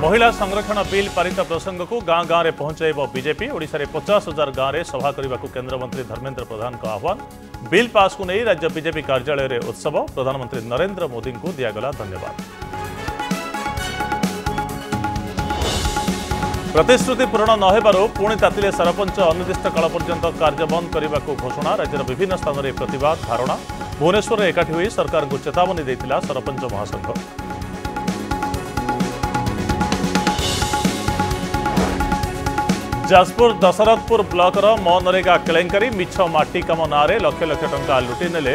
ମହିଳା ସଂରକ୍ଷଣ ବିଲ୍ ପାରିତ ପ୍ରସଙ୍ଗକୁ ଗାଁ ଗାଁରେ ପହଞ୍ଚାଇବ ବିଜେପି ଓଡ଼ିଶାରେ ପଚାଶ ହଜାର ଗାଁରେ ସଭା କରିବାକୁ କେନ୍ଦ୍ରମନ୍ତ୍ରୀ ଧର୍ମେନ୍ଦ୍ର ପ୍ରଧାନଙ୍କ ଆହ୍ୱାନ ବିଲ୍ ପାସ୍କୁ ନେଇ ରାଜ୍ୟ ବିଜେପି କାର୍ଯ୍ୟାଳୟରେ ଉତ୍ସବ ପ୍ରଧାନମନ୍ତ୍ରୀ ନରେନ୍ଦ୍ର ମୋଦିଙ୍କୁ ଦିଆଗଲା ଧନ୍ୟବାଦ ପ୍ରତିଶ୍ରୁତି ପୂରଣ ନ ହେବାରୁ ପୁଣି ତାତିଲେ ସରପଞ୍ଚ ଅନିର୍ଦ୍ଦିଷ୍ଟ କାଳ ପର୍ଯ୍ୟନ୍ତ କାର୍ଯ୍ୟ ବନ୍ଦ କରିବାକୁ ଘୋଷଣା ରାଜ୍ୟର ବିଭିନ୍ନ ସ୍ଥାନରେ ପ୍ରତିବାଦ ଧାରଣା ଭୁବନେଶ୍ୱରରେ ଏକାଠି ହୋଇ ସରକାରଙ୍କୁ ଚେତାବନୀ ଦେଇଥିଲା ସରପଞ୍ଚ ମହାସଂଘ ଯାଜପୁର ଦଶରଥପୁର ବ୍ଲକର ମୋ ନରେଗା କେଳେଙ୍କାରୀ ମିଛ ମାଟି କାମ ନାଁରେ ଲକ୍ଷ ଲକ୍ଷ ଟଙ୍କା ଲୁଟି ନେଲେ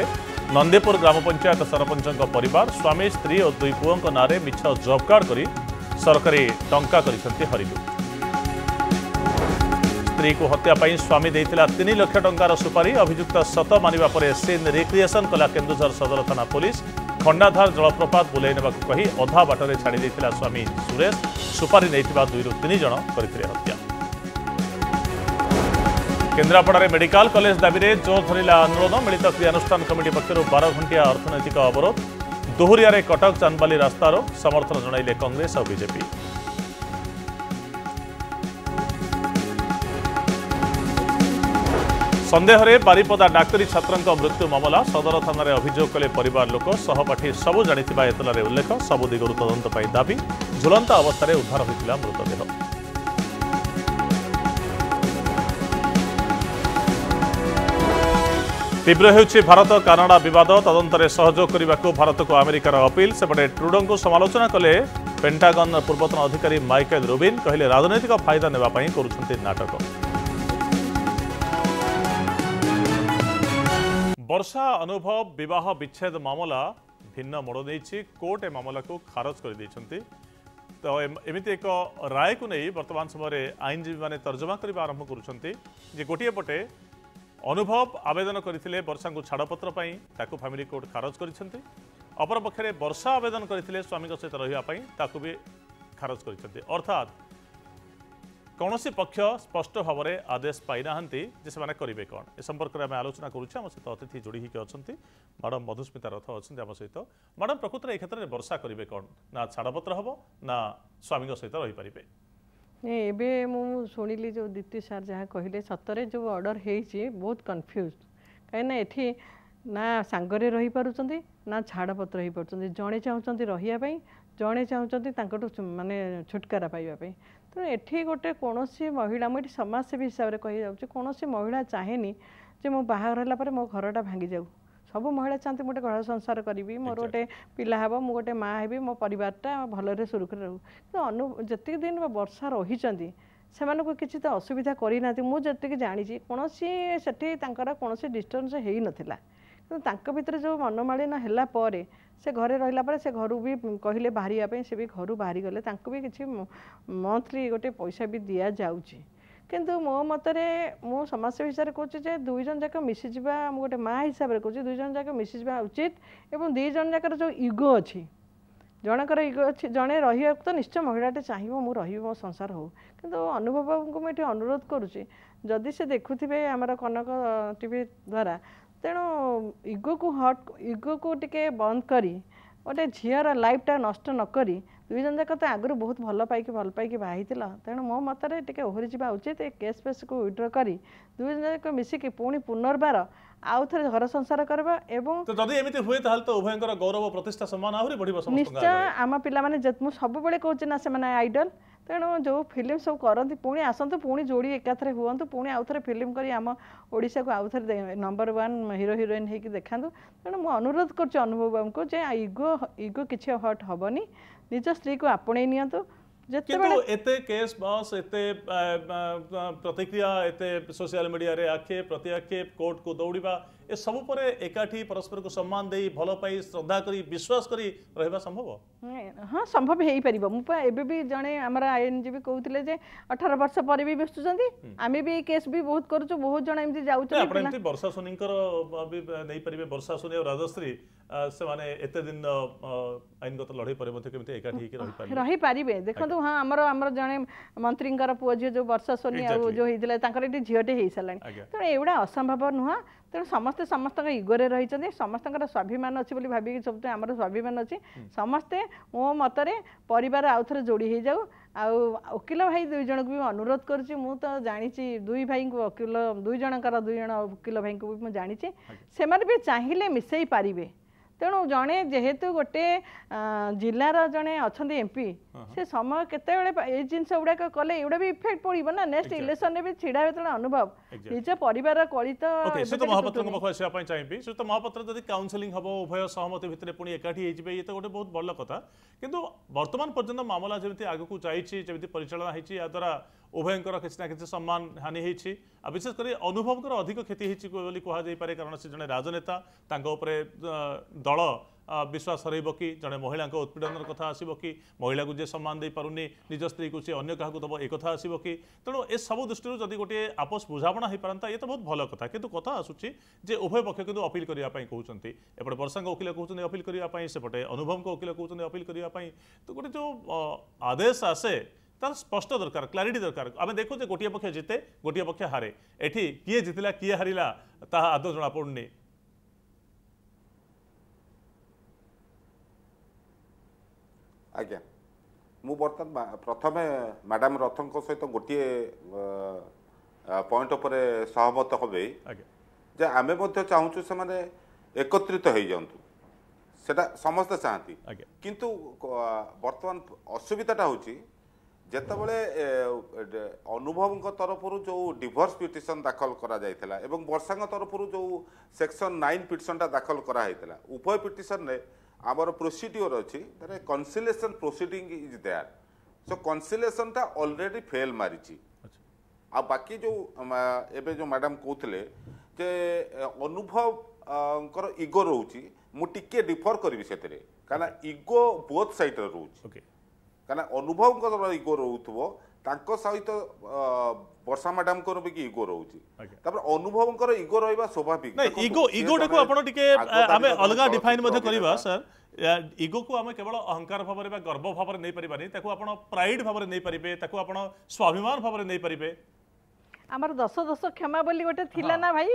ନନ୍ଦିପୁର ଗ୍ରାମ ପଞ୍ଚାୟତ ସରପଞ୍ଚଙ୍କ ପରିବାର ସ୍ୱାମୀ ସ୍ତ୍ରୀ ଓ ଦୁଇ ପୁଅଙ୍କ ନାଁରେ ମିଛ ଜବ୍ କାର୍ଡ କରି ସରକାରୀ ଟଙ୍କା କରିଛନ୍ତି ହରିଲୁଟ ସ୍ତ୍ରୀକୁ ହତ୍ୟା ପାଇଁ ସ୍ୱାମୀ ଦେଇଥିଲା ତିନି ଲକ୍ଷ ଟଙ୍କାର ସୁପାରି ଅଭିଯୁକ୍ତ ସତ ମାନିବା ପରେ ସିନ୍ ରିକ୍ରିଏସନ୍ କଲା କେନ୍ଦୁଝର ସଦର ଥାନା ପୁଲିସ ଖଣ୍ଡାଧାର ଜଳପ୍ରପାତ ବୁଲେଇ ନେବାକୁ କହି ଅଧା ବାଟରେ ଛାଡ଼ି ଦେଇଥିଲା ସ୍ୱାମୀ ସୁରେଶ ସୁପାରି ନେଇଥିବା ଦୁଇରୁ ତିନି ଜଣ କରିଥିଲେ ହତ୍ୟା केन्द्रापडार मेडिकल कलेज दाबी दावीले जोर धरिलान्दोलन मित क्रियानु कमिटी पक्ष बार घन्टिया अर्थनैतिक अवरोध दोहोरिया कटक चान्दली रास्तार समर्थन जनैले कङ्ग्रेस आजेपि सन्देहले बारिपदा डाक्तरी छ मृत्यु मामला सदर थाना अभियोग कले परिवार लोक सहपाठी सब्जिता यतल्य उल्लेख सबु दिग तद दाबी झुलन्त अवस्था उद्धार मृतदेह ତୀବ୍ର ହେଉଛି ଭାରତ କାନାଡ଼ା ବିବାଦ ତଦନ୍ତରେ ସହଯୋଗ କରିବାକୁ ଭାରତକୁ ଆମେରିକାର ଅପିଲ ସେପଟେ ଟ୍ରୁଡୋଙ୍କୁ ସମାଲୋଚନା କଲେ ପେଣ୍ଟାଗନ୍ ପୂର୍ବତନ ଅଧିକାରୀ ମାଇକେଲ୍ ରୁବିନ୍ କହିଲେ ରାଜନୈତିକ ଫାଇଦା ନେବା ପାଇଁ କରୁଛନ୍ତି ନାଟକ ବର୍ଷା ଅନୁଭବ ବିବାହ ବିଚ୍ଛେଦ ମାମଲା ଭିନ୍ନ ମୋଡ଼ ଦେଇଛି କୋର୍ଟ ଏ ମାମଲାକୁ ଖାରଜ କରିଦେଇଛନ୍ତି ତ ଏମିତି ଏକ ରାୟକୁ ନେଇ ବର୍ତ୍ତମାନ ସମୟରେ ଆଇନଜୀବୀମାନେ ତର୍ଜମା କରିବା ଆରମ୍ଭ କରୁଛନ୍ତି ଯେ ଗୋଟିଏ ପଟେ ଅନୁଭବ ଆବେଦନ କରିଥିଲେ ବର୍ଷାଙ୍କୁ ଛାଡ଼ପତ୍ର ପାଇଁ ତାକୁ ଫ୍ୟାମିଲି କୋର୍ଟ ଖାରଜ କରିଛନ୍ତି ଅପରପକ୍ଷରେ ବର୍ଷା ଆବେଦନ କରିଥିଲେ ସ୍ୱାମୀଙ୍କ ସହିତ ରହିବା ପାଇଁ ତାକୁ ବି ଖାରଜ କରିଛନ୍ତି ଅର୍ଥାତ୍ କୌଣସି ପକ୍ଷ ସ୍ପଷ୍ଟ ଭାବରେ ଆଦେଶ ପାଇନାହାନ୍ତି ଯେ ସେମାନେ କରିବେ କ'ଣ ଏ ସମ୍ପର୍କରେ ଆମେ ଆଲୋଚନା କରୁଛୁ ଆମ ସହିତ ଅତିଥି ଯୋଡ଼ି ହୋଇକି ଅଛନ୍ତି ମ୍ୟାଡ଼ାମ୍ ମଧୁସ୍ମିତା ରଥ ଅଛନ୍ତି ଆମ ସହିତ ମ୍ୟାଡ଼ାମ୍ ପ୍ରକୃତରେ ଏ କ୍ଷେତ୍ରରେ ବର୍ଷା କରିବେ କ'ଣ ନା ଛାଡ଼ପତ୍ର ହେବ ନା ସ୍ୱାମୀଙ୍କ ସହିତ ରହିପାରିବେ ଏବେ ମୁଁ ଶୁଣିଲି ଯେଉଁ ଦିତି ସାର୍ ଯାହା କହିଲେ ସତରେ ଯେଉଁ ଅର୍ଡ଼ର ହେଇଛି ବହୁତ କନଫ୍ୟୁଜ୍ କାହିଁକିନା ଏଠି ନା ସାଙ୍ଗରେ ରହିପାରୁଛନ୍ତି ନା ଛାଡ଼ପତ୍ର ହେଇପାରୁଛନ୍ତି ଜଣେ ଚାହୁଁଛନ୍ତି ରହିବା ପାଇଁ ଜଣେ ଚାହୁଁଛନ୍ତି ତାଙ୍କଠୁ ମାନେ ଛୁଟକାରା ପାଇବା ପାଇଁ ତେଣୁ ଏଠି ଗୋଟେ କୌଣସି ମହିଳା ମୁଁ ଏଠି ସମାଜସେବୀ ହିସାବରେ କହିଯାଉଛି କୌଣସି ମହିଳା ଚାହେଁନି ଯେ ମୁଁ ବାହାଘର ହେଲା ପରେ ମୋ ଘରଟା ଭାଙ୍ଗିଯାଉ ସବୁ ମହିଳା ଚାହାନ୍ତି ମୁଁ ଗୋଟେ ଘର ସଂସାର କରିବି ମୋର ଗୋଟେ ପିଲା ହେବ ମୁଁ ଗୋଟେ ମା' ହେବି ମୋ ପରିବାରଟା ଭଲରେ ସୁରୁଖୁରୁରେ ରହୁ କିନ୍ତୁ ଅନୁ ଯେତିକି ଦିନ ବର୍ଷା ରହିଛନ୍ତି ସେମାନଙ୍କୁ କିଛି ତ ଅସୁବିଧା କରିନାହାନ୍ତି ମୁଁ ଯେତିକି ଜାଣିଛି କୌଣସି ସେଠି ତାଙ୍କର କୌଣସି ଡିଷ୍ଟର୍ବାନ୍ସ ହେଇନଥିଲା କିନ୍ତୁ ତାଙ୍କ ଭିତରେ ଯେଉଁ ମନମାଳିନ ହେଲା ପରେ ସେ ଘରେ ରହିଲା ପରେ ସେ ଘରୁ ବି କହିଲେ ବାହାରିବା ପାଇଁ ସେ ବି ଘରୁ ବାହାରିଗଲେ ତାଙ୍କୁ ବି କିଛି ମନ୍ଥଲି ଗୋଟେ ପଇସା ବି ଦିଆଯାଉଛି କିନ୍ତୁ ମୋ ମତରେ ମୁଁ ସମାଜସେବୀ ହିସାବରେ କହୁଛି ଯେ ଦୁଇ ଜଣ ଯାକ ମିଶିଯିବା ମୁଁ ଗୋଟେ ମା ହିସାବରେ କହୁଛି ଦୁଇ ଜଣ ଯାକ ମିଶିଯିବା ଉଚିତ ଏବଂ ଦୁଇ ଜଣ ଯାକର ଯେଉଁ ଇଗୋ ଅଛି ଜଣଙ୍କର ଇଗୋ ଅଛି ଜଣେ ରହିବାକୁ ତ ନିଶ୍ଚୟ ମହିଳାଟେ ଚାହିଁବ ମୁଁ ରହିବି ମୋ ସଂସାର ହେଉ କିନ୍ତୁ ଅନୁଭବ ବାବୁଙ୍କୁ ମୁଁ ଏଠି ଅନୁରୋଧ କରୁଛି ଯଦି ସେ ଦେଖୁଥିବେ ଆମର କନକ ଟିଭି ଦ୍ୱାରା ତେଣୁ ଇଗୋକୁ ହଟ୍ ଇଗୋକୁ ଟିକେ ବନ୍ଦ କରି ଗୋଟେ ଝିଅର ଲାଇଫ୍ଟା ନଷ୍ଟ ନ କରି ଦୁଇ ଜଣ ଯାକ ତ ଆଗରୁ ବହୁତ ଭଲ ପାଇକି ଭଲ ପାଇକି ବାହା ହେଇଥିଲ ତେଣୁ ମୋ ମତରେ ଟିକେ ଓହରି ଯିବା ଉଚିତ ଏ କେସ୍ ଫେସ୍କୁ ୱିଡ୍ର କରି ଦୁଇ ଜଣ ଯାକ ମିଶିକି ପୁଣି ପୁନର୍ବାର ଆଉ ଥରେ ଘର ସଂସାର କରିବା ଏବଂ ଯଦି ଏମିତି ହୁଏ ତାହେଲେ ତ ଉଭୟଙ୍କର ଗୌରବ ପ୍ରତିଷ୍ଠା ସମ୍ମାନ ଆହୁରି ବଢ଼ିବ ନିଶ୍ଚୟ ଆମ ପିଲାମାନେ ମୁଁ ସବୁବେଳେ କହୁଛି ନା ସେମାନେ ଆଇଡଲ୍ ତେଣୁ ଯେଉଁ ଫିଲ୍ମ ସବୁ କରନ୍ତି ପୁଣି ଆସନ୍ତୁ ପୁଣି ଯୋଡ଼ି ଏକାଥରେ ହୁଅନ୍ତୁ ପୁଣି ଆଉଥରେ ଫିଲ୍ମ କରି ଆମ ଓଡ଼ିଶାକୁ ଆଉଥରେ ନମ୍ବର ୱାନ୍ ହିରୋ ହିରୋଇନ୍ ହେଇକି ଦେଖାନ୍ତୁ ତେଣୁ ମୁଁ ଅନୁରୋଧ କରୁଛି ଅନୁଭବ ବାବୁଙ୍କୁ ଯେ ଇଗୋ ଇଗୋ କିଛି ହଟ୍ ହେବନି ନିଜ ସ୍ତ୍ରୀକୁ ଆପଣେଇ ନିଅନ୍ତୁ କିନ୍ତୁ ଏତେ କେସ୍ ବସ୍ ଏତେ ପ୍ରତିକ୍ରିୟା ଏତେ ସୋସିଆଲ ମିଡ଼ିଆରେ ଆକ୍ଷେପ ପ୍ରତି ଆକ୍ଷେପ କୋର୍ଟକୁ ଦୌଡ଼ିବା ଏସବୁ ପରେ ଏକାଠି ପରସ୍ପରକୁ ସମ୍ମାନ ଦେଇ ଭଲ ପାଇ ଶ୍ରଦ୍ଧା କରି ବିଶ୍ୱାସ କରି ରହିବା ସମ୍ଭବ ହଁ ସମ୍ଭବ ହେଇପାରିବ ମୁଁ ପା ଏବେ ବି ଜଣେ ଆମର ଆଇନଜୀବୀ କହୁଥିଲେ ଯେ ଅଠର ବର୍ଷ ପରେ ବି ବସୁଛନ୍ତି ଆମେ ବି କେସ୍ ବି ବହୁତ କରୁଛୁ ବହୁତ ଜଣ ଏମିତି ଯାଉଛନ୍ତି ଆପଣ ଏମିତି ବର୍ଷା ସୁନିଙ୍କର ବି ନେଇପାରିବେ ବର୍ଷା ସୁନି ଆଉ ରାଜଶ୍ରୀ ସେମାନେ ଏତେ ଦିନ ଆଇନଗତ ଲଢ଼େଇ ପରେ ମଧ୍ୟ କେମିତି ଏକାଠି ହେଇକି ରହିପାରିବେ ରହିପାରିବେ ଦେଖନ୍ତୁ ହଁ ଆମର ଆମର ଜଣେ ମନ୍ତ୍ରୀଙ୍କର ପୁଅ ଝିଅ ଯେଉଁ ବର୍ଷା ସୋନି ଆଉ ଯେଉଁ ହେଇଥିଲା ତାଙ୍କର ଏଠି ଝିଅଟେ ହେଇସାରିଲାଣି ତେଣୁ ଏଗୁଡ଼ା ଅସମ୍ଭବ ନୁହଁ ତେଣୁ ସମସ୍ତେ ସମସ୍ତଙ୍କ ଇଗୋରେ ରହିଛନ୍ତି ସମସ୍ତଙ୍କର ସ୍ୱାଭିମାନ ଅଛି ବୋଲି ଭାବିକି ସବୁଠୁ ଆମର ସ୍ୱାଭିମାନ ଅଛି ସମସ୍ତେ ମୋ ମତରେ ପରିବାର ଆଉଥରେ ଯୋଡ଼ି ହେଇଯାଉ ଆଉ ଓକିଲ ଭାଇ ଦୁଇ ଜଣଙ୍କୁ ବି ଅନୁରୋଧ କରୁଛି ମୁଁ ତ ଜାଣିଛି ଦୁଇ ଭାଇଙ୍କୁ ଓକିଲ ଦୁଇ ଜଣଙ୍କର ଦୁଇ ଜଣ ଓକିଲ ଭାଇଙ୍କୁ ବି ମୁଁ ଜାଣିଛି ସେମାନେ ବି ଚାହିଁଲେ ମିଶାଇ ପାରିବେ ତେଣୁ ଜଣେ ଯେହେତୁ ଗୋଟେ ଜିଲ୍ଲାର ଜଣେ ଅଛନ୍ତି ଏମ୍ପି ସେ ସମୟ କେତେବେଳେ ଏଇ ଜିନିଷ ଗୁଡ଼ାକ କଲେ ଏଗୁଡ଼ା ବି ଇଫେକ୍ଟ ପଡ଼ିବ ନା ନେକ୍ସଟ ଇଲେକ୍ସନରେ ବି ଛିଡ଼ା ହେତେବେଳେ ଅନୁଭବ ନିଜ ପରିବାର କଳିତ ସୁତ ମହାପାତ୍ରଙ୍କ ପାଖକୁ ଆସିବା ପାଇଁ ଚାହିଁବି ସୁତ ମହାପାତ୍ର ଯଦି କାଉନସେଲିଂ ହେବ ଉଭୟ ସହମତି ଭିତରେ ପୁଣି ଏକାଠି ହେଇଯିବେ ଇଏ ତ ଗୋଟେ ବହୁତ ଭଲ କଥା କିନ୍ତୁ ବର୍ତ୍ତମାନ ପର୍ଯ୍ୟନ୍ତ ମାମଲା ଯେମିତି ଆଗକୁ ଯାଇଛି ଯେମିତି ପରିଚାଳନା ହେଇଛି ଏହାଦ୍ୱାରା উভয়ঙ্কর কিছু না কিছু সম্মান হানি হয়েছি আর বিশেষ করে অনুভবঙ্কর অধিক ক্ষতি হয়েছি বলে কুহযাইপরে কারণ সে জন রাজনেতা তাঙ্ক উপরে দল বিশ্বাস হরাইব কি জন মহিলা উৎপীড়নের কথা আসব কি মহিলা যে সম্মান দিয়ে নিজ স্ত্রী কু সে অন্য কাহক দেব এ কথা আসব কি তেমন এসবু দৃষ্টি যদি গোটিয়ে আপোষ বুঝামণা হয়ে পাতা এ তো বহু ভালো কথা কিন্তু কথা আসুচি যে উভয় পক্ষ কিন্তু অপিল করা কুমার এপটে বর্ষাঙ্ক উকিল কুমার অপিল করা সেপটে অনুভবঙ্ক উকিল কুমার অপিল করা তো গোটে যে আদেশ আসে তার স্পষ্ট দরকার ক্লারিটি দরকার আমি দেখুছে গোটিয়ে পক্ষ জিতে গোটিয়ে পক্ষ হারে এটি কি জিতিলা কি হারিলা তাহা আদৌ জনাপড়ুনি আজ্ঞা ମୁଁ ବର୍ତ୍ତମାନ ପ୍ରଥମେ ମ୍ୟାଡ଼ାମ୍ ରଥଙ୍କ ସହିତ ଗୋଟିଏ ପଏଣ୍ଟ ଉପରେ ସହମତ ହେବେ ଯେ ଆମେ ମଧ୍ୟ ଚାହୁଁଛୁ ସେମାନେ ଏକତ୍ରିତ ହେଇଯାଆନ୍ତୁ ସେଟା ସମସ୍ତେ ଚାହାନ୍ତି କିନ୍ତୁ ବର୍ତ୍ତମାନ ଅସୁବିଧାଟା ହେଉଛି যেতবে অনুভবঙ্ তরফর যে ডিভোর্স পিটিশন দাখল করা যাই এবং বর্ষাঙ্ তরফর যে সেকশন নাইন পিটিশনটা দাখল করা হয়েছে উভয় পিটিশনরে আমার প্রোসিডিওর অনেক conciliation proceeding is there so কনসিলেসনটা অলরেডি ফেল মারিছি আকি যে ଯେଉଁ যে ম্যাডাম কৌলে যে অনুভব ইগো রয়েছে মু টিকি ডিফর ଡିଫର୍ କରିବି ସେଥିରେ କାରଣ ଇଗୋ ବୋଥ୍ ସାଇଡ଼୍ରେ ରହୁଛି କାରଣ ଅନୁଭବଙ୍କର ଇଗୋ ରହୁଥିବ ତାଙ୍କ ସହିତ ବର୍ଷା ମ୍ୟାଡାମଙ୍କର ବି କି ଇଗୋ ରହୁଛି ତାପରେ ଅନୁଭବଙ୍କର ଇଗୋ ରହିବା ସ୍ୱାଭାବିକ ଇଗୋଟାକୁ ଆପଣ ଟିକେ ଆମେ ଅଲଗା ଡିଫାଇନ୍ ମଧ୍ୟ କରିବା ସାର୍ ଇଗୋକୁ ଆମେ କେବଳ ଅହଙ୍କାର ଭାବରେ ବା ଗର୍ବ ଭାବରେ ନେଇପାରିବାନି ତାକୁ ଆପଣ ପ୍ରାଇଡ ଭାବରେ ନେଇପାରିବେ ତାକୁ ଆପଣ ସ୍ୱାଭିମାନ ଭାବରେ ନେଇପାରିବେ ଆମର ଦଶ ଦଶ କ୍ଷମା ବୋଲି ଗୋଟେ ଥିଲା ନା ଭାଇ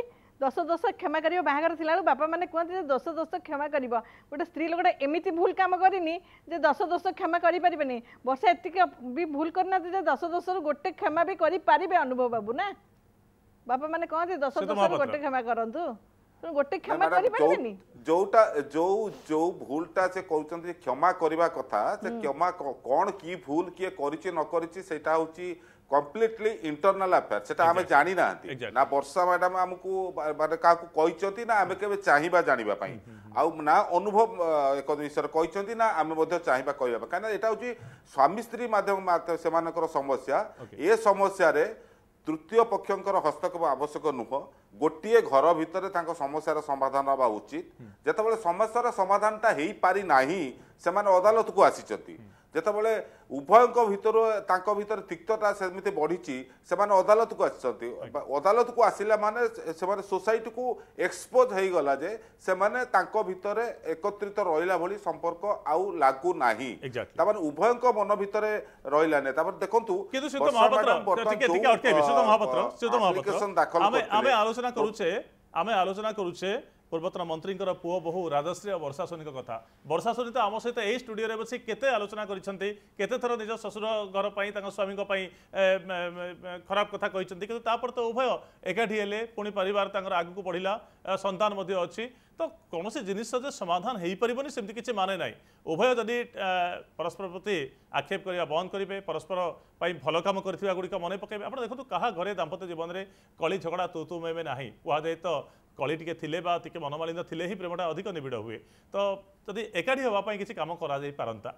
দশ দশ ক্ষমা করব বাহাঘর লা বাপা মানে কুহতি যে দশ দশ ক্ষমা করব গোটে স্ত্রী লোকটা এমিতি ভুল কাম করিনি যে দশ দশ ক্ষমা করে নি বর্ষা এতিকি বি ভুল করে না যে দশ দশর গোটে ক্ষমা বি করে পারে অনুভব বাবু না বাপা মানে কুহতি দশ দশর গোটে ক্ষমা করতু গোটে ক্ষমা করে পারিবেনি ଯୋଉଟା ଯୋଉ ଯୋଉ ଭୁଲଟା ସେ କହୁଛନ୍ତି ক্ষমা କରିବା কথা ସେ ক্ষমা କ'ଣ କି ଭୁଲ କିଏ କରିଛି ନ କରିଛି ସେଇଟା ହେଉଛି কমপ্লিটলি ইন্টরনাল আফেয়ার সেটা আমি জানি না না বর্ষা ম্যাডাম মানে কাউকে কইছন্তি না আমি কেবে চাহিবা জানিবা পাই আউ না অনুভব এক জিনিসের কইছন্তি না আমি মধ্যে চাহিবা কইবা কারণ এটা হচ্ছে স্বামী স্ত্রী মাধ্যম সেমানকর সমস্যা এ সমস্যারে তৃতীয় পক্ষকর হস্তক্ষেপ আবশ্যক নুহ গোটিয়ে ঘর ভিতরে তাঙ্ক সমস্যার সমাধান হওয়া উচিত যেতবে সমস্যার সমাধানটা হয়ে পারি না সে আদালতকু আসিছন্তি যেতবে উভয়ঙ্ক ভিতর তাঁর ভিতরে তিক্ততা সেমি বড়িছি সে আদালত কু আসছেন আদালত কু আসলে মানে সে সোসাইটি কু এক্সপোজ হয়ে গলা যে সে ভিতরে একত্রিত রহলা ভি সম্পর্ক আউ লাগু না তার উভয় মন ভিতরে রহলা না তারপর দেখুন দাখল আলোচনা করুছে আমি আলোচনা করুছে ପୂର୍ବତନ ମନ୍ତ୍ରୀଙ୍କର ପୁଅ ବୋହୂ ରାଜଶ୍ରୀ ଆଉ ବର୍ଷା ସୋନିଙ୍କ କଥା ବର୍ଷା ସୋନି ତ ଆମ ସହିତ ଏହି ଷ୍ଟୁଡ଼ିଓରେ ବସି କେତେ ଆଲୋଚନା କରିଛନ୍ତି କେତେଥର ନିଜ ଶ୍ୱଶୁର ଘର ପାଇଁ ତାଙ୍କ ସ୍ୱାମୀଙ୍କ ପାଇଁ ଖରାପ କଥା କହିଛନ୍ତି କିନ୍ତୁ ତାପରେ ତ ଉଭୟ ଏକାଠି ହେଲେ ପୁଣି ପରିବାର ତାଙ୍କର ଆଗକୁ ବଢ଼ିଲା ସନ୍ତାନ ମଧ୍ୟ ଅଛି ତ କୌଣସି ଜିନିଷ ଯେ ସମାଧାନ ହୋଇପାରିବନି ସେମିତି କିଛି ମାନେ ନାହିଁ ଉଭୟ ଯଦି ପରସ୍ପର ପ୍ରତି ଆକ୍ଷେପ କରିବା ବନ୍ଦ କରିବେ ପରସ୍ପର ପାଇଁ ଭଲ କାମ କରିଥିବା ଗୁଡ଼ିକ ମନେ ପକାଇବେ ଆପଣ ଦେଖନ୍ତୁ କାହା ଘରେ ଦାମ୍ପତ୍ୟ ଜୀବନରେ କଳି ଝଗଡ଼ା ତୁ ତୁ ମେମେ ନାହିଁ କୁହାଯାଏ ତ କଳି ଟିକେ ଥିଲେ ବା ଟିକେ ମନମାଳିନ୍ୟ ଥିଲେ ହିଁ ପ୍ରେମଟା ଅଧିକ ନିବିଡ଼ ହୁଏ ତ ଯଦି ଏକାଠି ହେବା ପାଇଁ କିଛି କାମ କରାଯାଇପାରନ୍ତା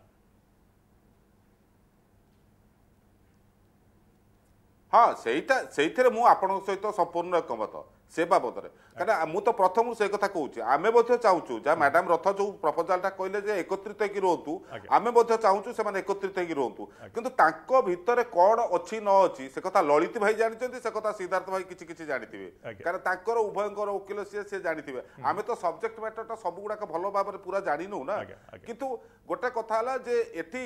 ହଁ ସେଇଟା ସେଇଥିରେ ମୁଁ ଆପଣଙ୍କ ସହିତ ସମ୍ପୂର୍ଣ୍ଣ ଏକମତ ସେ ବାବଦରେ କାରଣ ମୁଁ ତ ପ୍ରଥମରୁ ସେ କଥା କହୁଛି ଆମେ ମଧ୍ୟ ଚାହୁଁଛୁ ଯାହା ମ୍ୟାଡାମ ରଥ ଯୋଉ ପ୍ରପୋଜାଲଟା କହିଲେ ଯେ ଏକତ୍ରିତ ହେଇକି ରୁହନ୍ତୁ ଆମେ ମଧ୍ୟ ଚାହୁଁଛୁ ସେମାନେ ଏକତ୍ରିତ ହେଇକି ରୁହନ୍ତୁ କିନ୍ତୁ ତାଙ୍କ ଭିତରେ କ'ଣ ଅଛି ନ ଅଛି ସେ କଥା ଲଳିତ ଭାଇ ଜାଣିଛନ୍ତି ସେ କଥା ସିଦ୍ଧାର୍ଥ ଭାଇ କିଛି କିଛି ଜାଣିଥିବେ କାରଣ ତାଙ୍କର ଉଭୟଙ୍କର ଓକିଲ ସିଏ ସିଏ ଜାଣିଥିବେ ଆମେ ତ ସବଜେକ୍ଟ ମ୍ୟାଟରଟା ସବୁଗୁଡ଼ାକ ଭଲ ଭାବରେ ପୁରା ଜାଣିନୁ ନା କିନ୍ତୁ ଗୋଟେ କଥା ହେଲା ଯେ ଏଠି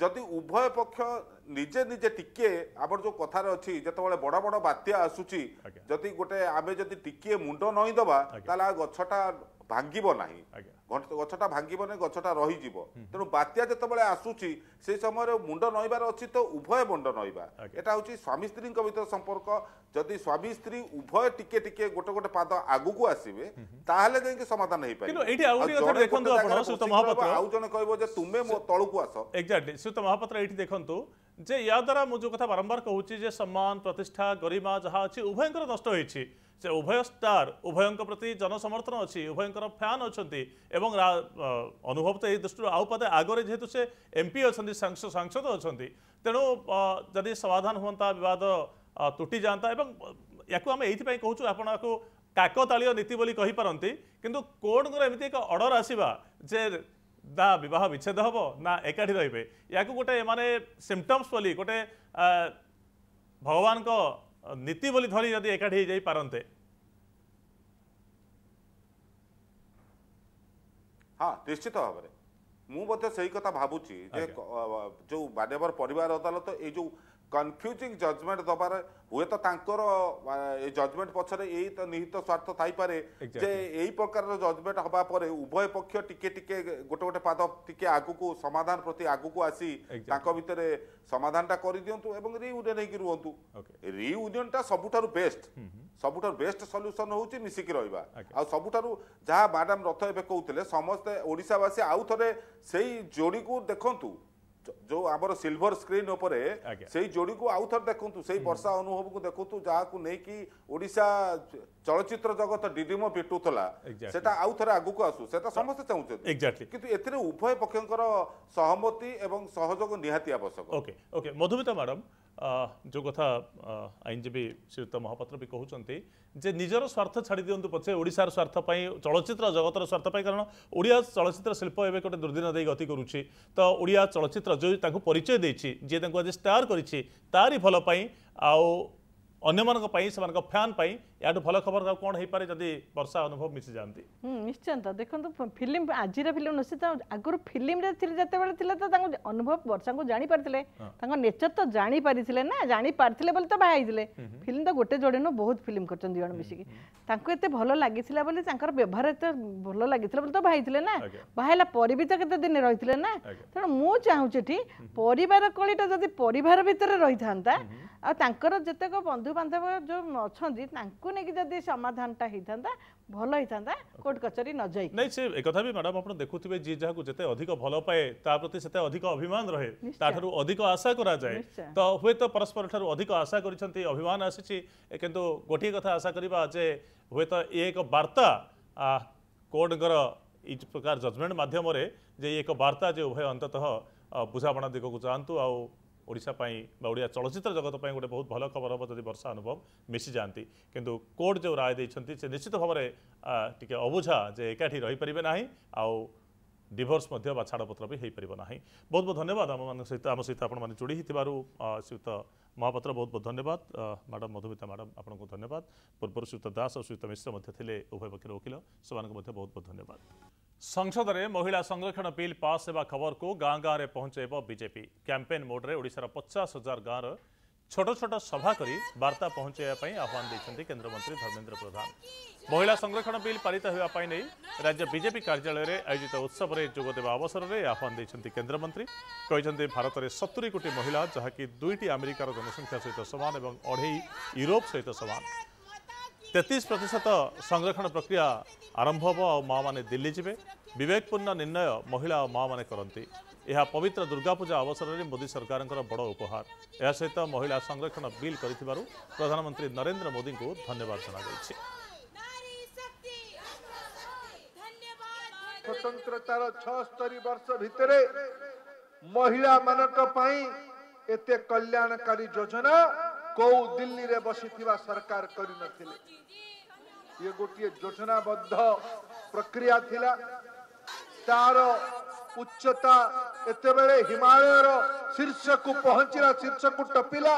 ଯଦି ଉଭୟ ପକ୍ଷ ନିଜେ ନିଜେ ଟିକେ ଆମର ଯୋଉ କଥାରେ ଅଛି ଯେତେବେଳେ ବଡ ବଡ ବାତ୍ୟା ଆସୁଛି ଯଦି ଗୋଟେ ଆମେ ଯଦି ଟିକିଏ ମୁଣ୍ଡ ନଇଁଦବା ତାହେଲେ ଆଉ ଗଛଟା ଭାଙ୍ଗିବ ନାହିଁ ଗଛଟା ଭାଙ୍ଗିବନି ଗଛଟା ରହିଯିବ ତେଣୁ ବାତ୍ୟା ଯେତେବେଳେ ଆସୁଛି ସେ ସମୟରେ ମୁଣ୍ଡ ନଇବାର ଅଛି ତ ଉଭୟ ମୁଣ୍ଡ ନଇବା ଏଟା ହେଉଛି ସ୍ୱାମୀ ସ୍ତ୍ରୀଙ୍କ ଭିତରେ ସମ୍ପର୍କ ଯଦି ସ୍ୱାମୀ ସ୍ତ୍ରୀ ଉଭୟ ଟିକେ ଟିକେ ଗୋଟେ ଗୋଟେ ପାଦ ଆଗକୁ ଆସିବେ ତାହେଲେ ଯାଇକି ସମାଧାନ ହେଇପାରିବ ଆଉ ଜଣେ କହିବ ଯେ ତୁମେ ମୋ ତଳକୁ ଆସ ଏକ୍ଜାକ୍ଟଲି ଶ୍ରୀତ ମହାପାତ୍ର ଏଇଠି ଦେଖନ୍ତୁ ଯେ ଏହାଦ୍ୱାରା ମୁଁ ଯେଉଁ କଥା ବାରମ୍ବାର କହୁଛି ଯେ ସମ୍ମାନ ପ୍ରତିଷ୍ଠା ଗରିମା ଯାହା ଅଛି ଉଭୟଙ୍କର ନଷ୍ଟ ହୋଇଛି ସେ ଉଭୟ ଷ୍ଟାର ଉଭୟଙ୍କ ପ୍ରତି ଜନସମର୍ଥନ ଅଛି ଉଭୟଙ୍କର ଫ୍ୟାନ୍ ଅଛନ୍ତି ଏବଂ ଅନୁଭବ ତ ଏହି ଦୃଷ୍ଟିରୁ ଆଉ ପଦେ ଆଗରେ ଯେହେତୁ ସେ ଏମ୍ ପି ଅଛନ୍ତି ସାଂସଦ ଅଛନ୍ତି ତେଣୁ ଯଦି ସମାଧାନ ହୁଅନ୍ତା ବିବାଦ ତୁଟିଯାଆନ୍ତା ଏବଂ ୟାକୁ ଆମେ ଏଇଥିପାଇଁ କହୁଛୁ ଆପଣ ଆକୁ କାକତାଳୀୟ ନୀତି ବୋଲି କହିପାରନ୍ତି କିନ୍ତୁ କୋର୍ଟଙ୍କର ଏମିତି ଏକ ଅର୍ଡ଼ର ଆସିବା ଯେ ନା ବିବାହ ବିଚ୍ଛେଦ ହେବ ନା ଏକାଠି ରହିବେ ୟାକୁ ଗୋଟେ ଏମାନେ ସିମ୍ପଟମ୍ସ ବୋଲି ଗୋଟେ ଭଗବାନଙ୍କ ନୀତି ବୋଲି ଧରି ଯଦି ଏକାଠି ହେଇଯାଇପାରନ୍ତେ ହଁ ନିଶ୍ଚିତ ଭାବରେ ମୁଁ ମଧ୍ୟ ସେଇ କଥା ଭାବୁଛି ଯେ ଯୋଉ ମାନ୍ୟବର ପରିବାର ଅଦାଲତ ଏଇ ଯେଉଁ କନଫ୍ୟୁଜିଂ ଜଜମେଣ୍ଟ ଦେବାରେ ହୁଏତ ତାଙ୍କର ଏ ଜଜମେଣ୍ଟ ପଛରେ ଏଇ ତ ନିହିତ ସ୍ୱାର୍ଥ ଥାଇପାରେ ଯେ ଏଇ ପ୍ରକାରର ଜଜମେଣ୍ଟ ହେବା ପରେ ଉଭୟ ପକ୍ଷ ଟିକେ ଟିକେ ଗୋଟେ ଗୋଟେ ପାଦ ଟିକେ ଆଗକୁ ସମାଧାନ ପ୍ରତି ଆଗକୁ ଆସି ତାଙ୍କ ଭିତରେ ସମାଧାନଟା କରିଦିଅନ୍ତୁ ଏବଂ ରିୟୁନିୟନ୍ ହେଇକି ରୁହନ୍ତୁ ରିୟୁନିୟନଟା ସବୁଠାରୁ ବେଷ୍ଟ ସବୁଠାରୁ ବେଷ୍ଟ ସଲ୍ୟୁସନ୍ ହେଉଛି ମିଶିକି ରହିବା ଆଉ ସବୁଠାରୁ ଯାହା ମ୍ୟାଡ଼ାମ୍ ରଥ ଏବେ କହୁଥିଲେ ସମସ୍ତେ ଓଡ଼ିଶାବାସୀ ଆଉ ଥରେ ସେଇ ଯୋଡ଼ିକୁ ଦେଖନ୍ତୁ ଯୋଉ ଆମର ସିଲଭର ସ୍କ୍ରିନ୍ ଉପରେ ସେଇ ଯୋଡ଼ିକୁ ଆଉ ଥରେ ଦେଖନ୍ତୁ ସେଇ ବର୍ଷା ଅନୁଭବକୁ ଦେଖନ୍ତୁ ଯାହାକୁ ନେଇକି ଓଡ଼ିଶା ଚଳଚ୍ଚିତ୍ର ଜଗତ ଡିଡିମ ପିଟୁଥିଲା ସେଟା ଆଉ ଥରେ ଆଗକୁ ଆସୁ ସେଟା ସମସ୍ତେ ଚାହୁଁଛନ୍ତି କିନ୍ତୁ ଏଥିରେ ଉଭୟ ପକ୍ଷଙ୍କର ସହମତି ଏବଂ ସହଯୋଗ ନିହାତି ଆବଶ୍ୟକ ମଧୁମିତା ମ୍ୟାଡ଼ାମ ଯେଉଁ କଥା ଆଇନଜୀବୀ ଶ୍ରୀଯୁକ୍ତ ମହାପାତ୍ର ବି କହୁଛନ୍ତି ଯେ ନିଜର ସ୍ୱାର୍ଥ ଛାଡ଼ି ଦିଅନ୍ତୁ ପଛେ ଓଡ଼ିଶାର ସ୍ୱାର୍ଥ ପାଇଁ ଚଳଚ୍ଚିତ୍ର ଜଗତର ସ୍ୱାର୍ଥ ପାଇଁ କାରଣ ଓଡ଼ିଆ ଚଳଚ୍ଚିତ୍ର ଶିଳ୍ପ ଏବେ ଗୋଟେ ଦୁର୍ଦିନ ଦେଇ ଗତି କରୁଛି ତ ଓଡ଼ିଆ ଚଳଚ୍ଚିତ୍ର ଯେଉଁ ତାଙ୍କୁ ପରିଚୟ ଦେଇଛି ଯିଏ ତାଙ୍କୁ ଆଜି ଷ୍ଟାର କରିଛି ତାରି ଭଲ ପାଇଁ ଆଉ ଅନ୍ୟମାନଙ୍କ ପାଇଁ ସେମାନଙ୍କ ଫ୍ୟାନ୍ ପାଇଁ ଏହାଠୁ ଭଲ ଖବର ଆଉ କ'ଣ ହେଇପାରେ ଯଦି ବର୍ଷା ଅନୁଭବ ମିଶିଯାଆନ୍ତି ନିଶ୍ଚିନ୍ତ ଦେଖନ୍ତୁ ଫିଲ୍ମ ଆଜିର ଫିଲ୍ମ ନୁହେଁ ସେ ଆଗରୁ ଫିଲ୍ମରେ ଥିଲେ ଯେତେବେଳେ ଥିଲେ ତ ତାଙ୍କୁ ଅନୁଭବ ବର୍ଷାଙ୍କୁ ଜାଣିପାରିଥିଲେ ତାଙ୍କ ନେଚର ତ ଜାଣିପାରିଥିଲେ ନା ଜାଣିପାରିଥିଲେ ବୋଲି ତ ବାହା ହେଇଥିଲେ ଫିଲ୍ମ ତ ଗୋଟେ ଯୋଡ଼ି ନୁହଁ ବହୁତ ଫିଲ୍ମ କରିଛନ୍ତି ଜଣ ମିଶିକି ତାଙ୍କୁ ଏତେ ଭଲ ଲାଗିଥିଲା ବୋଲି ତାଙ୍କର ବ୍ୟବହାର ଏତେ ଭଲ ଲାଗିଥିଲା ବୋଲି ତ ବାହା ହେଇଥିଲେ ନା ବାହା ହେଲା ପରେ ବି ତ କେତେ ଦିନ ରହିଥିଲେ ନା ତେଣୁ ମୁଁ ଚାହୁଁଛି ଏଠି ପରିବାର କଳିଟା ଯଦି ପରିବାର ଭିତରେ ରହିଥାନ୍ତା ଆଉ ତାଙ୍କର ଯେତେକ ବନ୍ଧୁବାନ୍ଧବ ଯେଉଁ ଅଛନ୍ତି ତାଙ୍କୁ ନେଇକି ଯଦି ସମାଧାନଟା ହେଇଥାନ୍ତା ଭଲ ହେଇଥାନ୍ତା କୋର୍ଟ କଚେରୀ ନ ଯାଇ ନାଇଁ ସେ ଏକଥା ବି ମ୍ୟାଡ଼ାମ୍ ଆପଣ ଦେଖୁଥିବେ ଯିଏ ଯାହାକୁ ଯେତେ ଅଧିକ ଭଲ ପାଏ ତା ପ୍ରତି ସେତେ ଅଧିକ ଅଭିମାନ ରହେ ତାଠାରୁ ଅଧିକ ଆଶା କରାଯାଏ ତ ହୁଏତ ପରସ୍ପର ଠାରୁ ଅଧିକ ଆଶା କରିଛନ୍ତି ଅଭିମାନ ଆସିଛି କିନ୍ତୁ ଗୋଟିଏ କଥା ଆଶା କରିବା ଯେ ହୁଏତ ଏ ଏକ ବାର୍ତ୍ତା କୋର୍ଟଙ୍କର ଏଇ ପ୍ରକାର ଜଜମେଣ୍ଟ ମାଧ୍ୟମରେ ଯେ ଏକ ବାର୍ତ୍ତା ଯେ ଉଭୟ ଅନ୍ତତଃ ବୁଝାମଣା ଦିଗକୁ ଯାଆନ୍ତୁ ଆଉ ओडापू बा चलचित्र जगतप गोटे बहुत भयो खबर है वर्षा अनुभव किंतु कोर्ट जो राय दिन्छ निश्चित भावर टे अबुझा जे एकाठी रही रहिपारे नै आउँभर्स छाडपत्र पार बहुत बहुत धन्यवाद सहित आम सहित आमसित आोडी थियुत महापत्र बहुत बहुत धन्यवाद मैडम मधुमिता मैडम आपूर् धन्यवाद पूर्व सुत दास अ सुयुत मिश्रमा थिए उभय पक्षहरूकिल सेवाको बहुत बहुत धन्यवाद संसदले महिला संरक्षण बिल पास खबर को गाँ गाँले पहुँच विजेपि क्याम्पेन मोड्रे ओडार पचास हजार गाँव र छोट छोट सभा करी वार्ता पहुँच आह्वान केन्द्रमंत्री धर्मेन्द्र प्रधान महिला संरक्षण बिल पारित हुने राज्य कार्यालय कार्यालयले आयोजित उत्सव उत्सवले अवसर अवसरले आह्वान भारत में सतुरी कोटी महिला जहाँकि दुईटी आमेरिकार जनसङ्ख्या सहित समान और अढे युरोप सहित समान तेतीस प्रतिशत संरक्षण प्रक्रिया ଆରମ୍ଭ ହେବ ଆଉ ମାଆମାନେ ଦିଲ୍ଲୀ ଯିବେ ବିବେକପୂର୍ଣ୍ଣ ନିର୍ଣ୍ଣୟ ମହିଳା ଆଉ ମାଆମାନେ କରନ୍ତି ଏହା ପବିତ୍ର ଦୁର୍ଗାପୂଜା ଅବସରରେ ମୋଦି ସରକାରଙ୍କର ବଡ଼ ଉପହାର ଏହା ସହିତ ମହିଳା ସଂରକ୍ଷଣ ବିଲ୍ କରିଥିବାରୁ ପ୍ରଧାନମନ୍ତ୍ରୀ ନରେନ୍ଦ୍ର ମୋଦିଙ୍କୁ ଧନ୍ୟବାଦ ଜଣାଯାଇଛି ସ୍ୱତନ୍ତ୍ରତାର ଛଅସ୍ତରୀ ବର୍ଷ ଭିତରେ ମହିଳାମାନଙ୍କ ପାଇଁ ଏତେ କଲ୍ୟାଣକାରୀ ଯୋଜନା କୋଉ ଦିଲ୍ଲୀରେ ବସିଥିବା ସରକାର କରିନଥିଲେ ये गोटे योजनाबद्ध प्रक्रिया थिला तार उच्चता एत बड़े हिमालय शीर्ष को पहुंचला शीर्ष को टपिला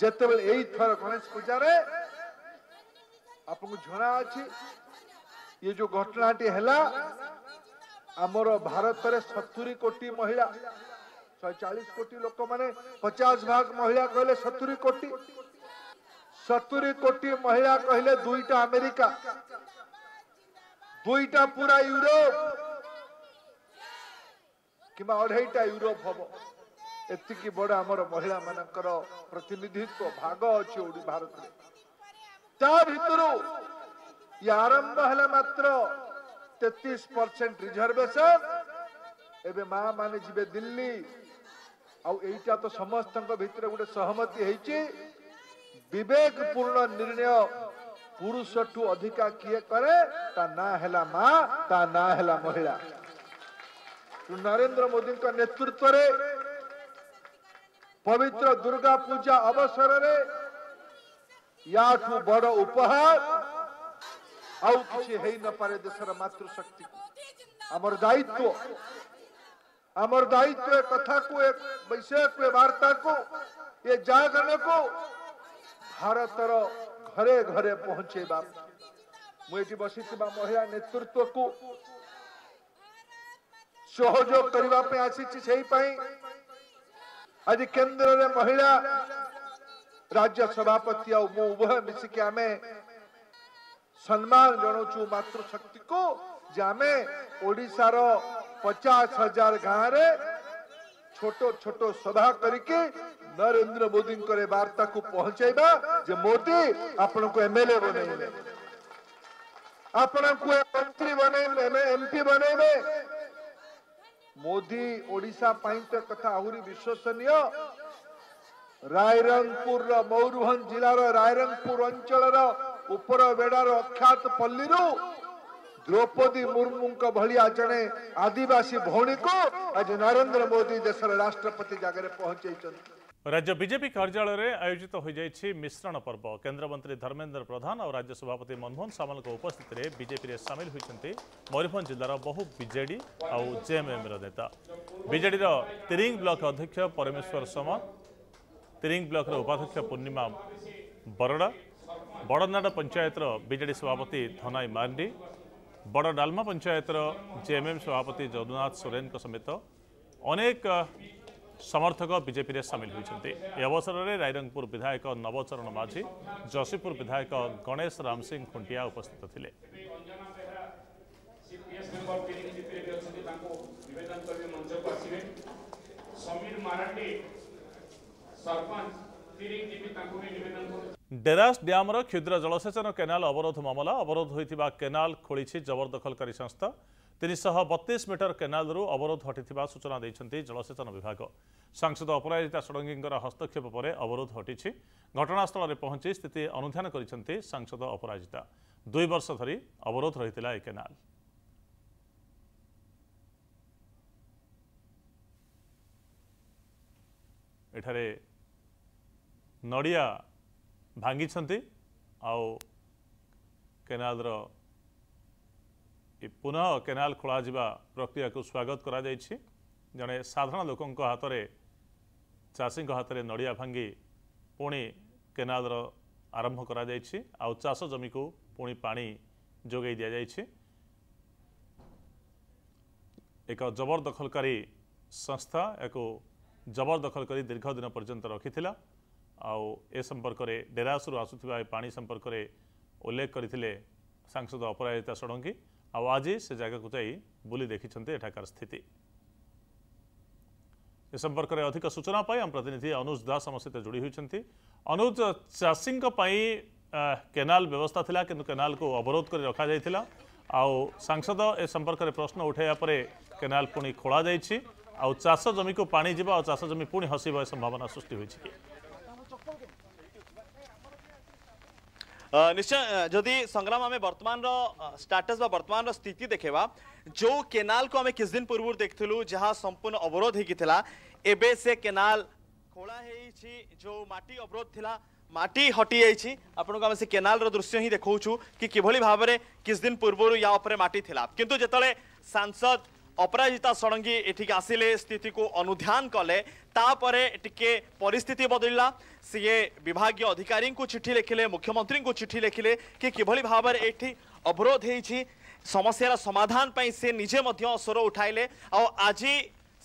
जिते यही थर गणेश पूजा आपको जना ये जो घटना टी आमर भारत सतुरी कोटी महिला शह कोटी लोक मैंने पचास भाग महिला कहले सतुरी कोटी ସତୁରି କୋଟି ମହିଳା କହିଲେ ଦୁଇଟା ଆମେରିକା ଦୁଇଟା ପୁରା ୟୁରୋପ କିମ୍ବା ଅଢେଇଟା ୟୁରୋପ ହବ ଏତିକି ବଡ ଆମର ମହିଳା ମାନଙ୍କର ପ୍ରତିନିଧିତ୍ୱ ଭାଗ ଅଛି ଓଡ଼ି ଭାରତରେ ତା ଭିତରୁ ଇଏ ଆରମ୍ଭ ହେଲା ମାତ୍ର ତେତିଶ ପରସେଣ୍ଟ ରିଜର୍ଭେସନ ଏବେ ମା ମାନେ ଯିବେ ଦିଲ୍ଲୀ ଆଉ ଏଇଟା ତ ସମସ୍ତଙ୍କ ଭିତରେ ଗୋଟେ ସହମତି ହେଇଛି विवेक पूर्ण निर्णय पुरुषठू अधिका किए करे ता ना हेला मा ता ना हेला महिला नरेंद्र मोदी का नेतृत्व रे पवित्र दुर्गा पूजा अवसर रे या याठू बड़ उपहार आउ किसी है न पारे देशर मात्र शक्ति अमर दायित्व अमर दायित्व कथा को एक विषय को वार्ता को ये जागरण को भारत घरे घरे पहुंचे मुझे बस महिला नेतृत्व को सहयोग करने आई आज केन्द्र रे महिला राज्य सभापति आभय मिसिक आम सम्मान जनाऊ मातृशक्ति को जामे ओडिशार पचास हजार गाँव रोट छोट सभा करके नरेंद्र मोदी वार्ता को पहुंचाइबा जे मोदी आपन को एमएलए बनेले मंत्री बनेले एमपी बनेले मोदी ओडिशा पई तो कथा आहुरी विश्वसनीय रायरंगपुर रा मयूरभंज जिलार रायरंगपुर अंचल उपर बेडार अख्यात पल्ली द्रौपदी मुर्मू भलिया जड़े आदिवासी भौणी को आज नरेंद्र मोदी देश राष्ट्रपति जगह पहुंचे राज्य विजेपी कार्यालय में आयोजित हो मिश्रण पर्व केन्द्रमंत्री धर्मेन्द्र प्रधान और राज्य सभापति मनमोहन सामल उपस्थित में बीजेपी में सामिल होती मयूरभ जिलार बहु विजेडी आउ जेएमएम नेता विजेड तिरिंग ब्लक अध्यक्ष परमेश्वर समल तिरिंग ब्लक उपाध्यक्ष पूर्णिमा बरड़ा बड़नाड पंचायतर विजेडी सभापति धनाई मांडी बड़ डालमा पंचायतर जेएमएम सभापति जगन्नाथ सोरेन समेत अनेक समर्थक अवसर अवसरले ररङपुर विधायक नवचरण माझी जसीपुर विधायक गणेश रामसिंह खुट्टिया उपस्थित थिरास ड्यमुद्र जलसेचन केनाल अवरोध ममला अवरोध हु केनाल खोलि जबरदलकारी संस्था ତିନିଶହ ବତିଶ ମିଟର କେନାଲରୁ ଅବରୋଧ ହଟିଥିବା ସୂଚନା ଦେଇଛନ୍ତି ଜଳସେଚନ ବିଭାଗ ସାଂସଦ ଅପରାଜିତା ଷଡ଼ଙ୍ଗୀଙ୍କର ହସ୍ତକ୍ଷେପ ପରେ ଅବରୋଧ ହଟିଛି ଘଟଣାସ୍ଥଳରେ ପହଞ୍ଚି ସ୍ଥିତି ଅନୁଧ୍ୟାନ କରିଛନ୍ତି ସାଂସଦ ଅପରାଜିତା ଦୁଇ ବର୍ଷ ଧରି ଅବରୋଧ ରହିଥିଲା ଏ କେନାଲ ଏଠାରେ ନଡ଼ିଆ ଭାଙ୍ଗିଛନ୍ତି ଆଉ କେନାଲର କି ପୁନଃ କେନାଲ ଖୋଳାଯିବା ପ୍ରକ୍ରିୟାକୁ ସ୍ୱାଗତ କରାଯାଇଛି ଜଣେ ସାଧାରଣ ଲୋକଙ୍କ ହାତରେ ଚାଷୀଙ୍କ ହାତରେ ନଡ଼ିଆ ଭାଙ୍ଗି ପୁଣି କେନାଲର ଆରମ୍ଭ କରାଯାଇଛି ଆଉ ଚାଷ ଜମିକୁ ପୁଣି ପାଣି ଯୋଗାଇ ଦିଆଯାଇଛି ଏକ ଜବରଦଖଲକାରୀ ସଂସ୍ଥା ଏହାକୁ ଜବରଦଖଲ କରି ଦୀର୍ଘ ଦିନ ପର୍ଯ୍ୟନ୍ତ ରଖିଥିଲା ଆଉ ଏ ସମ୍ପର୍କରେ ଡେରାସରୁ ଆସୁଥିବା ଏ ପାଣି ସମ୍ପର୍କରେ ଉଲ୍ଲେଖ କରିଥିଲେ ସାଂସଦ ଅପରାଜିତା ଷଡ଼ଙ୍ଗୀ आज से जगह को जा बुले देखी एठाकार स्थित इस संपर्क में अधिक सूचना पाई प्रतिनिधि अनुज दास आम सहित जोड़ी होती अनुज चाषी पाई केनाल व्यवस्था था कि केनाल को अवरोध कर रखा जाता आउ सांसद ए संपर्क में प्रश्न उठाया पर केनाल पुणी खोला जाइए चाष जमी को पा जा चाष जमी पुणी हसब संभावना सृष्टि होगी निश्चय जदि संग्राम आम बर्तमान स्टाटस बर्तमान स्थित देखा जो केनाल को आम किस दिन पूर्व देखूँ जहाँ संपूर्ण अवरोध होता एवं से केनाल खोला जो मटी अवरोध था मटी हटि जाए को आम दृश्य ही देखा कि किभली भाव में किस दिन पूर्व या उपरे मटी थी कितु जिते सांसद অপরাজিতা ষড়ঙ্গী এঠিক আসলে স্থিতিকে অনুধান কলে তাপরে টিকে পরিস্থিতি বদলিলা সিএ বিভাগীয় অধিকারী চিঠি লেখিলে মুখ্যমন্ত্রী চিঠি লেখিলে কি কিভাবে ভাবে এটি অবরোধ হয়েছি সমস্যার সমাধান পাই সে নিজে মধ্য স্বর উঠাইলে আজি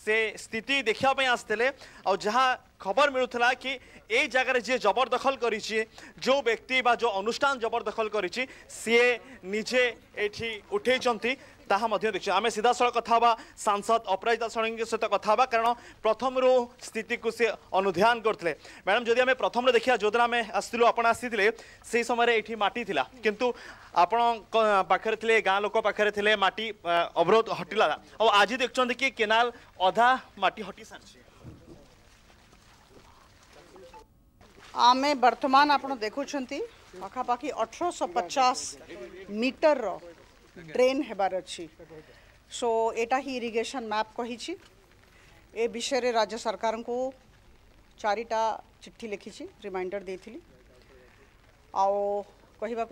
সে স্থিতি দেখা আসলে আহা খবর মিলুলা কি এই জায়গায় যে জবরদখল করেছে যে ব্যক্তি বা যে অনুষ্ঠান জবরদখল করেছে সি নিজে এটি উঠেছেন ता देखे सीधा साल कथा सांसद अपराजिता षड़ी सहित कथा कारण प्रथम रो स्थित से अनुध्यान अनुधान करते मैडम जदि प्रथम देखा जोदिन आम आसलु आप आसते से समय ये मटी कि आपण पाखे थे गाँ लोक पाखे थे मटी अवरोध हटिला और आज देखते कि केनाल अधा मटी हटि सारी आम बर्तमान आप देखुं पखापाखि अठरश पचास मीटर ड्रेन होबार अच्छी सो एटा ही इरिगेशन मैप कही ए विषय राज्य सरकार को चारिटा चिट्ठी लिखी रिमाइंडर दे आ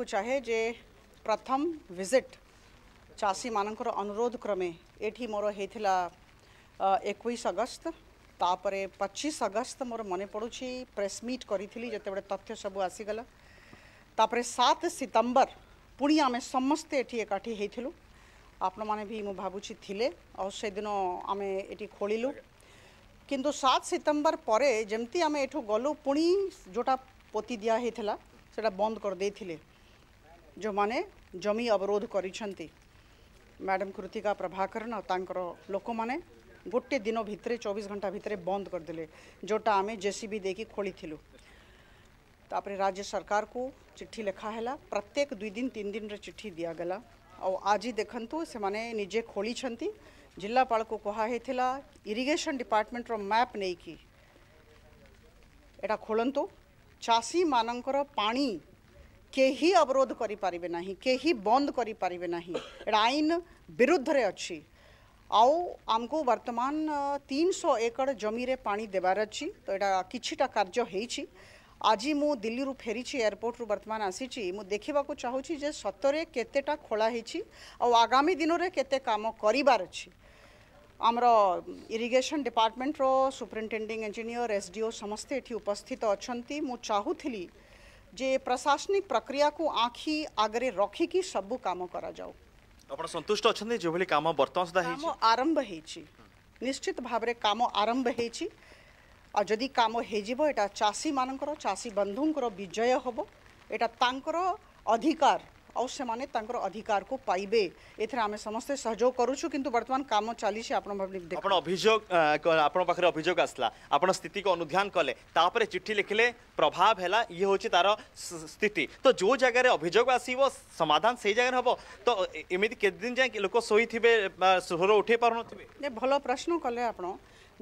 चाहे जे प्रथम विजिट चासी मानकर अनुरोध क्रमे ये मोर हो एक अगस्त तापर पचीस अगस्त मोर मन पड़ी प्रेस मीट करी जो बड़े तथ्य सब आसीगला सात सितंबर ପୁଣି ଆମେ ସମସ୍ତେ ଏଠି ଏକାଠି ହେଇଥିଲୁ ଆପଣମାନେ ବି ମୁଁ ଭାବୁଛି ଥିଲେ ଆଉ ସେଦିନ ଆମେ ଏଠି ଖୋଳିଲୁ କିନ୍ତୁ ସାତ ସେପ୍ଟେମ୍ବର ପରେ ଯେମିତି ଆମେ ଏଠୁ ଗଲୁ ପୁଣି ଯେଉଁଟା ପୋତି ଦିଆ ହେଇଥିଲା ସେଇଟା ବନ୍ଦ କରିଦେଇଥିଲେ ଯେଉଁମାନେ ଜମି ଅବରୋଧ କରିଛନ୍ତି ମ୍ୟାଡ଼ାମ୍ କୃତିକା ପ୍ରଭାକରନ୍ ଆଉ ତାଙ୍କର ଲୋକମାନେ ଗୋଟେ ଦିନ ଭିତରେ ଚବିଶ ଘଣ୍ଟା ଭିତରେ ବନ୍ଦ କରିଦେଲେ ଯେଉଁଟା ଆମେ ଜେସିବି ଦେଇକି ଖୋଳିଥିଲୁ तापर तो राज्य सरकार को चिट्ठी लिखा है प्रत्येक दुई दिन तीन दिन रे चिट्ठी दिया गला आउ आज देखंतु से माने निजे खोली छंती जिल्लापाल को कहा है थिला इरिगेशन डिपार्टमेंट रो मैप नहीं की एटा खोलंतु चासी मानंकर पानी के ही अवरोध करि पारिबे नाही के ही बंद करि पारिबे नाही एटा आइन विरुद्ध रे अछि आउ आमको वर्तमान 300 एकड़ जमीरे पानी देबार अछि तो एटा किछिटा कार्य हेछि আজি মু দিল্লিরু ফেরিছি এয়ারপোর্টরু বর্তমান আসিছি মু দেখিবাকু চাহুছি যে সতরে কেতেটা খোলা হয়েছি আও আগামী দিনরে কেতে কাম করিবার আছে আমার ইরিগেশন ডিপার্টমেন্টর সুপরিনটেন্ডিং ইঞ্জিনিয়র এসডিও সমস্তে এটি উপস্থিত অনেক মু চাহুলি যে প্রশাসনিক প্রক্রিয়া কু আখি আগরে রখিকি সবু কাম করা যাও ଆପଣ ସନ୍ତୁଷ୍ଟ ଅଛନ୍ତି ଯେଉଁଭଳି କାମ ବର୍ତ୍ତମାନ ସୁଦ୍ଧା ହେଇଛି କାମ ଆରମ୍ଭ ହେଇଛି ନିଶ୍ଚିତ ଭାବରେ କାମ ଆରମ୍ଭ ହେଇଛି ଆଉ ଯଦି କାମ ହେଇଯିବ ଏଇଟା ଚାଷୀମାନଙ୍କର ଚାଷୀ ବନ୍ଧୁଙ୍କର ବିଜୟ ହେବ ଏଇଟା ତାଙ୍କର ଅଧିକାର ଆଉ ସେମାନେ ତାଙ୍କର ଅଧିକାରକୁ ପାଇବେ ଏଥିରେ ଆମେ ସମସ୍ତେ ସହଯୋଗ କରୁଛୁ କିନ୍ତୁ ବର୍ତ୍ତମାନ କାମ ଚାଲିଛି ଆପଣ ଆପଣ ଅଭିଯୋଗ ଆପଣ ପାଖରେ ଅଭିଯୋଗ ଆସିଲା ଆପଣ ସ୍ଥିତିକୁ ଅନୁଧ୍ୟାନ କଲେ ତାପରେ ଚିଠି ଲେଖିଲେ ପ୍ରଭାବ ହେଲା ଇଏ ହେଉଛି ତାର ସ୍ଥିତି ତ ଯେଉଁ ଜାଗାରେ ଅଭିଯୋଗ ଆସିବ ସମାଧାନ ସେଇ ଜାଗାରେ ହେବ ତ ଏମିତି କେତେ ଦିନ ଯାଏ ଲୋକ ଶୋଇଥିବେ ସ୍ୱର ଉଠେଇ ପାରୁନଥିବେ ଭଲ ପ୍ରଶ୍ନ କଲେ ଆପଣ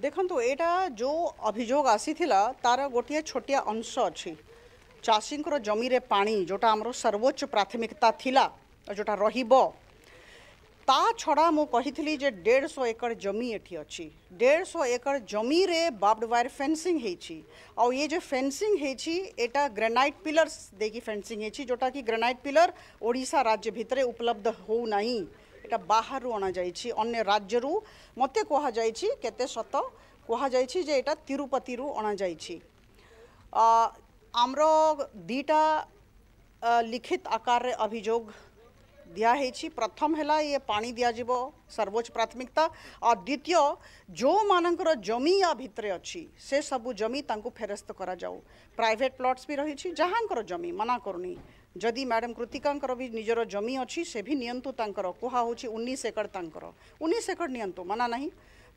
देखो एटा जो अभोग आसी तार गोटे छोटिया अंश अच्छी चाषी जमि में पा जोटा आम सर्वोच्च प्राथमिकता थिला जोटा रहा छड़ा मुझे जे डेढ़ सौ एकर जमी ये अच्छी डेढ़ सौ एकर जमी रे बाब्ड वायर फेन्सींग ये जो फेन्सींग एटा ग्रेनाइट पिलर्स देखी फेन्सींग जोटा कि ग्रेनाइट पिलर ओडा राज्य भितर उपलब्ध हो এটা ବାହାରୁ ଅଣାଯାଇଛି ଅନ୍ୟ ରାଜ୍ୟରୁ ମୋତେ କୁହାଯାଇଛି କେତେ ସତ କୁହାଯାଇଛି ଯେ ଏଇଟା ତିରୁପତିରୁ ଅଣାଯାଇଛି ଆମର ଦୁଇଟା ଲିଖିତ ଆକାରରେ ଅଭିଯୋଗ ଦିଆହେଇଛି ପ୍ରଥମ ହେଲା ଇଏ ପାଣି ଦିଆଯିବ ସର୍ବୋଚ୍ଚ ପ୍ରାଥମିକତା ଆଉ ଦ୍ୱିତୀୟ ଯେଉଁମାନଙ୍କର ଜମି ୟା ଭିତରେ ଅଛି ସେ ସବୁ ଜମି ତାଙ୍କୁ ଫେରସ୍ତ କରାଯାଉ ପ୍ରାଇଭେଟ୍ ପ୍ଲଟ୍ସ ବି ରହିଛି ଯାହାଙ୍କର ଜମି ମନା କରୁନି ଯଦି ମ୍ୟାଡ଼ାମ୍ କୃତିକାଙ୍କର ବି ନିଜର ଜମି ଅଛି ସେ ବି ନିଅନ୍ତୁ ତାଙ୍କର କୁହାହେଉଛି ଉନିଶ ଏକର ତାଙ୍କର ଉନିଶ ଏକର ନିଅନ୍ତୁ ମନା ନାହିଁ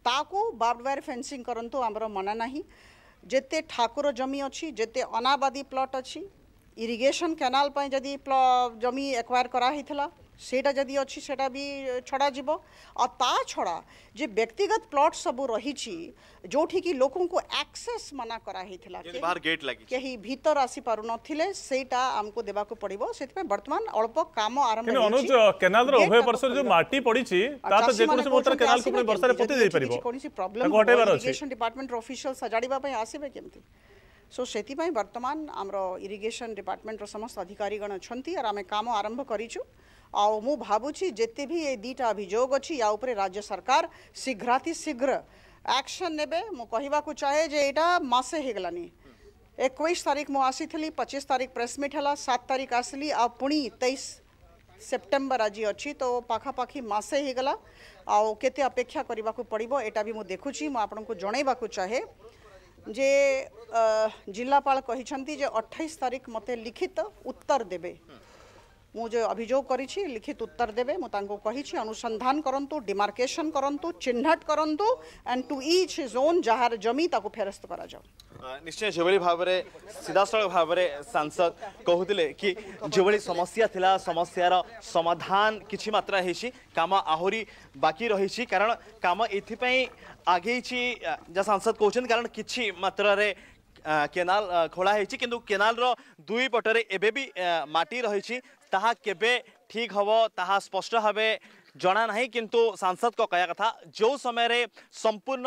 ତାକୁ ବାବୱାର ଫେନ୍ସିଂ କରନ୍ତୁ ଆମର ମନା ନାହିଁ ଯେତେ ଠାକୁର ଜମି ଅଛି ଯେତେ ଅନାବାଦୀ ପ୍ଲଟ୍ ଅଛି ଇରିଗେସନ୍ କେନାଲ ପାଇଁ ଯଦି ଜମି ଏକ୍ୱାର କରାହେଇଥିଲା सेटा जदि अच्छी सेटा छड़ा जिबो और ता छड़ा जे व्यक्तिगत प्लॉट सब रही जोठी की लोकों को एक्सेस मना करा ही थिला के बाहर गेट लागि के ही भीतर आसी पारु नथिले सेटा हमको देबा को पड़िबो सेति पे वर्तमान अल्प काम आरंभ हो अनुज केनाल रो उभय परसर जो माटी पड़ी छि ता त जे मोटर केनाल को बरसा रे पति दे परिबो कोनो प्रॉब्लम इरिगेशन डिपार्टमेंट रो ऑफिशियल सजाडीबा पई आसीबे केमथि सो से वर्तमान आम इरीगेशन डिपार्टमेंट समस्त अधिकारीगण अच्छा और आम कम आरंभ करूँ आउ भावी जिते भी ये दीटा अभोग अच्छी या उपरे राज्य सरकार शीघ्रातिशीघ्र एक्शन ने कहवाक चाहे यहाँ मसे हो गलानी एक तारीख मुझे पचीस तारीख प्रेस मिट है सात तारीख आसली आ पुणी तेईस सेप्टेम्बर आज अच्छी तो पखापाखी मसे हो गला आते अपेक्षा करने को पड़ो एटा भी मुझे देखुची मुझक जनवाक चाहे जे जिलापा कही अठाईस तारीख मत लिखित उत्तर देवे ମୁଁ ଯେଉଁ ଅଭିଯୋଗ କରିଛି ଲିଖିତ ଉତ୍ତର ଦେବେ ମୁଁ ତାଙ୍କୁ କହିଛି ଅନୁସନ୍ଧାନ କରନ୍ତୁ ଡିମାର୍କେସନ୍ କରନ୍ତୁ ଚିହ୍ନଟ କରନ୍ତୁ ଆଣ୍ଡ ଟୁ ଇଚ୍ ଜୋନ୍ ଯାହାର ଜମି ତାକୁ ଫେରସ୍ତ କରାଯାଉ ନିଶ୍ଚୟ ଯେଭଳି ଭାବରେ ସିଧାସଳଖ ଭାବରେ ସାଂସଦ କହୁଥିଲେ କି ଯେଭଳି ସମସ୍ୟା ଥିଲା ସମସ୍ୟାର ସମାଧାନ କିଛି ମାତ୍ରା ହେଇଛି କାମ ଆହୁରି ବାକି ରହିଛି କାରଣ କାମ ଏଥିପାଇଁ ଆଗେଇଛି ଯାହା ସାଂସଦ କହୁଛନ୍ତି କାରଣ କିଛି ମାତ୍ରାରେ কেনাল খোলা হয়েছে কিন্তু কেনালর দুই পটরে এবে বি মাটি রয়েছে তাহা কেবে ঠিক হব তাহা স্পষ্ট ভাবে জনা না কিন্তু সাংসদ কয়া কথা যে সময় সম্পূর্ণ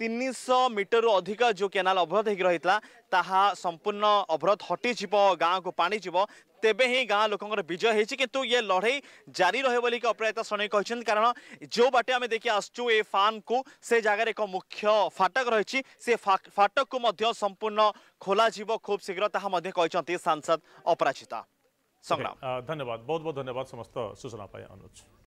ତିନିଶହ ମିଟରରୁ ଅଧିକ ଯେଉଁ କେନାଲ ଅବରୋଧ ହେଇକି ରହିଥିଲା ତାହା ସମ୍ପୂର୍ଣ୍ଣ ଅବରୋଧ ହଟିଯିବ ଗାଁକୁ ପାଣି ଯିବ ତେବେ ହିଁ ଗାଁ ଲୋକଙ୍କର ବିଜୟ ହେଇଛି କିନ୍ତୁ ଇଏ ଲଢ଼େଇ ଜାରି ରହିବ ବୋଲିକି ଅପରାଜିତା ସନେଇ କହିଛନ୍ତି କାରଣ ଯେଉଁ ବାଟେ ଆମେ ଦେଖି ଆସୁଛୁ ଏ ଫାର୍ମକୁ ସେ ଜାଗାରେ ଏକ ମୁଖ୍ୟ ଫାଟକ ରହିଛି ସେ ଫାଟକକୁ ମଧ୍ୟ ସମ୍ପୂର୍ଣ୍ଣ ଖୋଲାଯିବ ଖୁବ୍ ଶୀଘ୍ର ତାହା ମଧ୍ୟ କହିଛନ୍ତି ସାଂସଦ ଅପରାଜିତା ସଂଗ୍ରାମ ଧନ୍ୟବାଦ ବହୁତ ବହୁତ ଧନ୍ୟବାଦ ସମସ୍ତ ସୂଚନା ପାଇଁ ଅନୁରୋଧ